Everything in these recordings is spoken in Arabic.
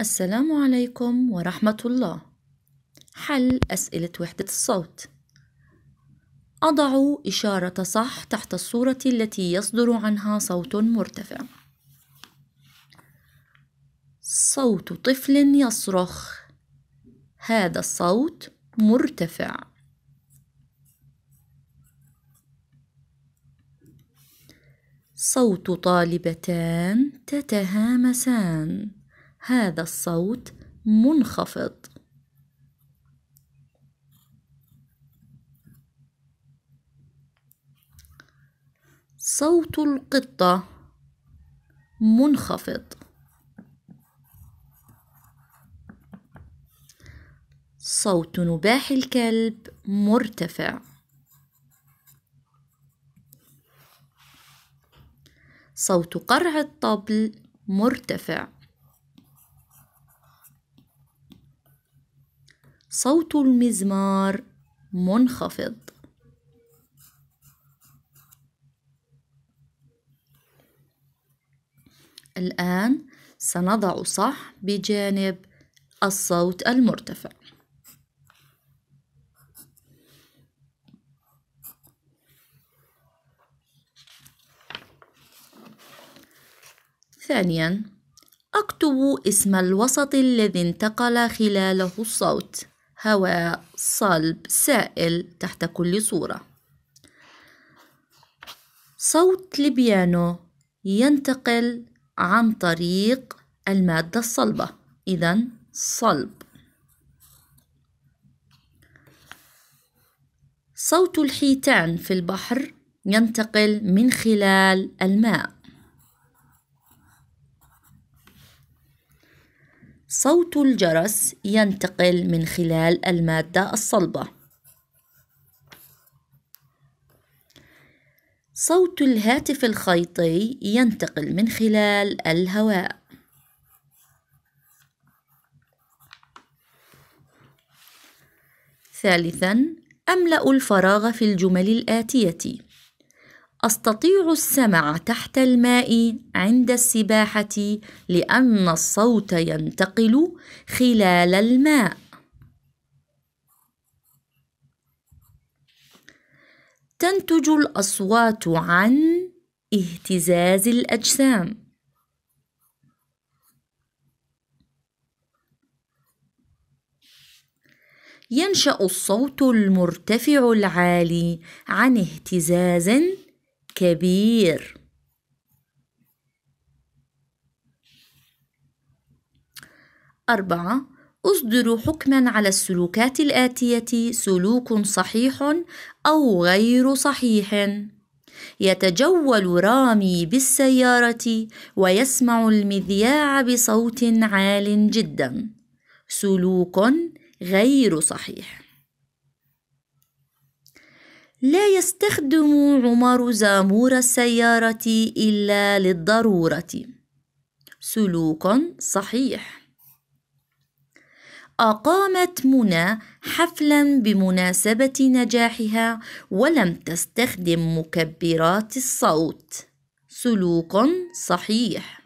السلام عليكم ورحمة الله حل أسئلة وحدة الصوت أضع إشارة صح تحت الصورة التي يصدر عنها صوت مرتفع صوت طفل يصرخ هذا الصوت مرتفع صوت طالبتان تتهامسان هذا الصوت منخفض صوت القطة منخفض صوت نباح الكلب مرتفع صوت قرع الطبل مرتفع صوت المزمار منخفض الآن سنضع صح بجانب الصوت المرتفع ثانيا اكتب اسم الوسط الذي انتقل خلاله الصوت هواء صلب سائل تحت كل صورة صوت البيانو ينتقل عن طريق المادة الصلبة إذا صلب صوت الحيتان في البحر ينتقل من خلال الماء صوت الجرس ينتقل من خلال المادة الصلبة صوت الهاتف الخيطي ينتقل من خلال الهواء ثالثا املا الفراغ في الجمل الاتيه أستطيع السمع تحت الماء عند السباحة لأن الصوت ينتقل خلال الماء. تنتج الأصوات عن اهتزاز الأجسام. ينشأ الصوت المرتفع العالي عن اهتزاز كبير أربعة اصدروا حكما على السلوكات الآتية سلوك صحيح أو غير صحيح يتجول رامي بالسيارة ويسمع المذياع بصوت عال جدا سلوك غير صحيح لا يستخدم عمر زامور السيارة إلا للضرورة سلوك صحيح أقامت منى حفلا بمناسبة نجاحها ولم تستخدم مكبرات الصوت سلوك صحيح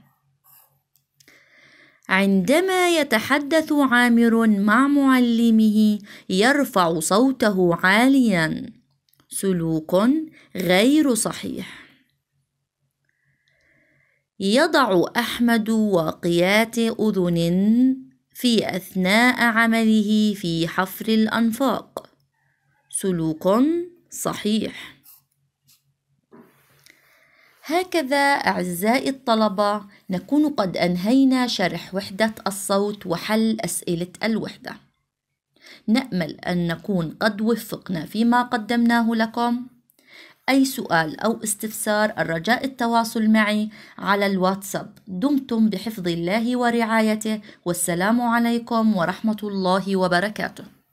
عندما يتحدث عامر مع معلمه يرفع صوته عاليا سلوك غير صحيح يضع احمد واقيات اذن في اثناء عمله في حفر الانفاق سلوك صحيح هكذا اعزائي الطلبه نكون قد انهينا شرح وحده الصوت وحل اسئله الوحده نأمل أن نكون قد وفقنا فيما قدمناه لكم أي سؤال أو استفسار الرجاء التواصل معي على الواتساب دمتم بحفظ الله ورعايته والسلام عليكم ورحمة الله وبركاته